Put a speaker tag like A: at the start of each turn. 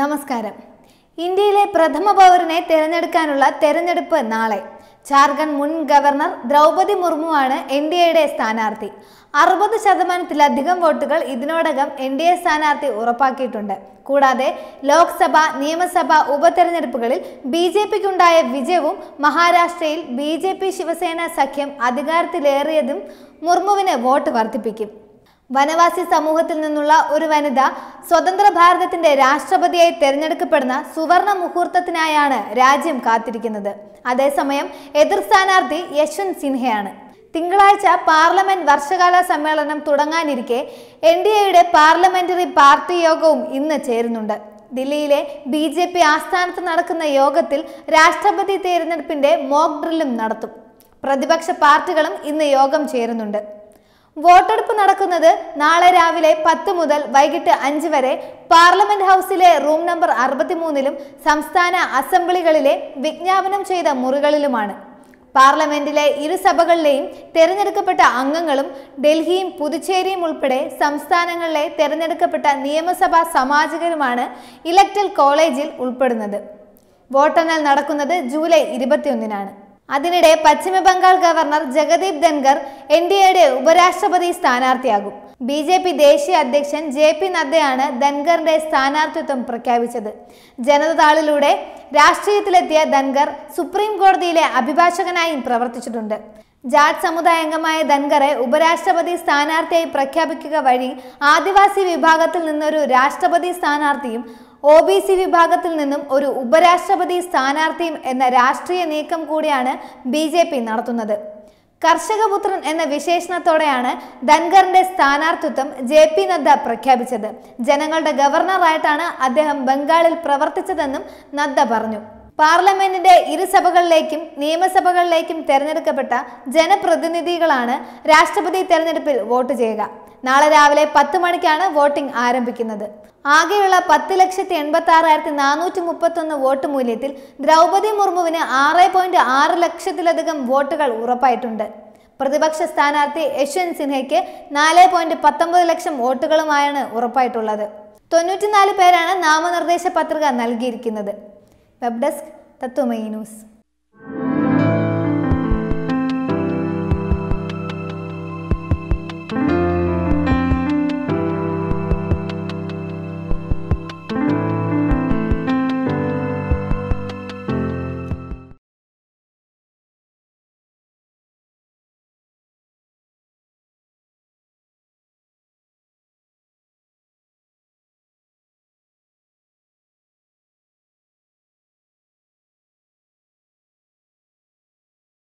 A: നമസ്കാരം ഇന്ത്യയിലെ പ്രഥമ പൗരനെ തിരഞ്ഞെടുക്കാനുള്ള തെരഞ്ഞെടുപ്പ് നാളെ ജാർഖണ്ഡ് മുൻ ഗവർണർ ദ്രൗപതി മുർമുവാണ് എൻ ഡി എയുടെ സ്ഥാനാർത്ഥി അറുപത് ശതമാനത്തിലധികം വോട്ടുകൾ ഇതിനോടകം എൻ ഡി എ സ്ഥാനാർത്ഥി ഉറപ്പാക്കിയിട്ടുണ്ട് കൂടാതെ ലോക്സഭ നിയമസഭ ഉപതെരഞ്ഞെടുപ്പുകളിൽ ബി ജെ പിക്കുണ്ടായ വിജയവും മഹാരാഷ്ട്രയിൽ ബി ജെ പി ശിവസേന സഖ്യം അധികാരത്തിലേറിയതും മുർമുവിന് വോട്ട് വർദ്ധിപ്പിക്കും വനവാസി സമൂഹത്തിൽ നിന്നുള്ള ഒരു വനിത സ്വതന്ത്ര ഭാരതത്തിന്റെ രാഷ്ട്രപതിയായി തെരഞ്ഞെടുക്കപ്പെടുന്ന സുവർണ മുഹൂർത്തത്തിനായാണ് രാജ്യം കാത്തിരിക്കുന്നത് അതേസമയം എതിർ സ്ഥാനാർത്ഥി യശ്വന്ത് സിൻഹയാണ് തിങ്കളാഴ്ച പാർലമെന്റ് വർഷകാല സമ്മേളനം തുടങ്ങാനിരിക്കെ എൻ ഡി എയുടെ പാർലമെന്ററി പാർട്ടി യോഗവും ഇന്ന് ചേരുന്നുണ്ട് ദില്ലിയിലെ ബി ജെ പി ആസ്ഥാനത്ത് നടക്കുന്ന യോഗത്തിൽ രാഷ്ട്രപതി തെരഞ്ഞെടുപ്പിന്റെ മോക്ക് ഡ്രില്ലും നടത്തും പ്രതിപക്ഷ പാർട്ടികളും ഇന്ന് യോഗം ചേരുന്നുണ്ട് വോട്ടെടുപ്പ് നടക്കുന്നത് നാളെ രാവിലെ പത്ത് മുതൽ വൈകിട്ട് അഞ്ച് വരെ പാർലമെന്റ് ഹൗസിലെ റൂം നമ്പർ അറുപത്തിമൂന്നിലും സംസ്ഥാന അസംബ്ലികളിലെ വിജ്ഞാപനം ചെയ്ത മുറികളിലുമാണ് പാർലമെന്റിലെ ഇരുസഭകളിലെയും തെരഞ്ഞെടുക്കപ്പെട്ട അംഗങ്ങളും ഡൽഹിയും പുതുച്ചേരിയും ഉൾപ്പെടെ സംസ്ഥാനങ്ങളിലെ തെരഞ്ഞെടുക്കപ്പെട്ട നിയമസഭാ സമാജകരുമാണ് ഇലക്ട്രൽ കോളേജിൽ ഉൾപ്പെടുന്നത് വോട്ടെണ്ണൽ നടക്കുന്നത് ജൂലൈ ഇരുപത്തിയൊന്നിനാണ് അതിനിടെ പശ്ചിമ Bengal governor Jagdeep Dhankhar N D എയുടെ ഉപരാഷ്ട്രപതി സ്ഥാനാർത്ഥിയാകും ബി ജെ പി ദേശീയ അധ്യക്ഷൻ ജെ പി നദ്ദയാണ് ധൻഖറിന്റെ സ്ഥാനാർത്ഥിത്വം പ്രഖ്യാപിച്ചത് ജനതാളിലൂടെ രാഷ്ട്രീയത്തിലെത്തിയ ധൻഖർ സുപ്രീം കോടതിയിലെ അഭിഭാഷകനായും പ്രവർത്തിച്ചിട്ടുണ്ട് ജാട്ട് അംഗമായ ധൻഖറെ ഉപരാഷ്ട്രപതി സ്ഥാനാർത്ഥിയായി പ്രഖ്യാപിക്കുക വഴി ആദിവാസി വിഭാഗത്തിൽ നിന്നൊരു രാഷ്ട്രപതി സ്ഥാനാർത്ഥിയും ഒ ബി സി വിഭാഗത്തിൽ നിന്നും ഒരു ഉപരാഷ്ട്രപതി സ്ഥാനാർത്ഥിയും എന്ന രാഷ്ട്രീയ നീക്കം കൂടിയാണ് ബി ജെ പി നടത്തുന്നത് കർഷകപുത്രൻ എന്ന വിശേഷണത്തോടെയാണ് ധൻഖറിന്റെ സ്ഥാനാർത്ഥിത്വം ജെ പി നദ്ദ പ്രഖ്യാപിച്ചത് ജനങ്ങളുടെ ഗവർണറായിട്ടാണ് അദ്ദേഹം ബംഗാളിൽ പ്രവർത്തിച്ചതെന്നും നദ്ദ പറഞ്ഞു പാർലമെന്റിന്റെ ഇരുസഭകളിലേക്കും നിയമസഭകളിലേക്കും തെരഞ്ഞെടുക്കപ്പെട്ട ജനപ്രതിനിധികളാണ് രാഷ്ട്രപതി തെരഞ്ഞെടുപ്പിൽ വോട്ട് ചെയ്യുക നാളെ രാവിലെ പത്ത് മണിക്കാണ് വോട്ടിംഗ് ആരംഭിക്കുന്നത് ആകെയുള്ള പത്ത് ലക്ഷത്തി എൺപത്തി ആറായിരത്തി നാനൂറ്റി മുപ്പത്തൊന്ന് വോട്ട് മൂല്യത്തിൽ ദ്രൗപദി മുർമുവിന് ആറ് പോയിന്റ് ആറ് ലക്ഷത്തിലധികം വോട്ടുകൾ ഉറപ്പായിട്ടുണ്ട് പ്രതിപക്ഷ സ്ഥാനാർത്ഥി യശ്വന്ത് സിൻഹയ്ക്ക് നാല് പോയിന്റ് പത്തൊമ്പത് ലക്ഷം വോട്ടുകളുമായാണ് ഉറപ്പായിട്ടുള്ളത് തൊണ്ണൂറ്റിനാല് പേരാണ് നാമനിർദ്ദേശ പത്രിക നൽകിയിരിക്കുന്നത് വെബ് ഡെസ്ക് തത്വമയി ന്യൂസ്